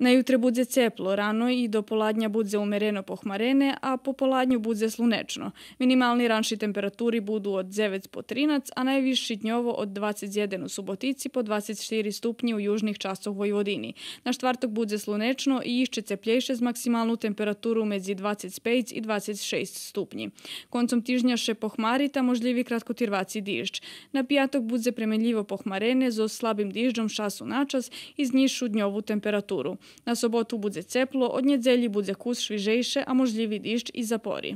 Najutre budze ceplo rano i do poladnja budze umereno pohmarene, a po poladnju budze slunečno. Minimalni ranši temperaturi budu od 9 po 13, a najviši dnjovo od 21 u Subotici po 24 stupnji u južnih časov Vojvodini. Na štvartog budze slunečno i išće cepljejše s maksimalnu temperaturu mezi 25 i 26 stupnji. Koncom tižnjaše pohmarita možljivi kratkotirvaci diždž. Na pijatog budze premenljivo pohmarene zo slabim diždžom šasu načas i znišu dnjovu temperaturu. Na sobotu budзе цепло, од недзелі будзе куш свіжейше, а можливі дощ і запорі.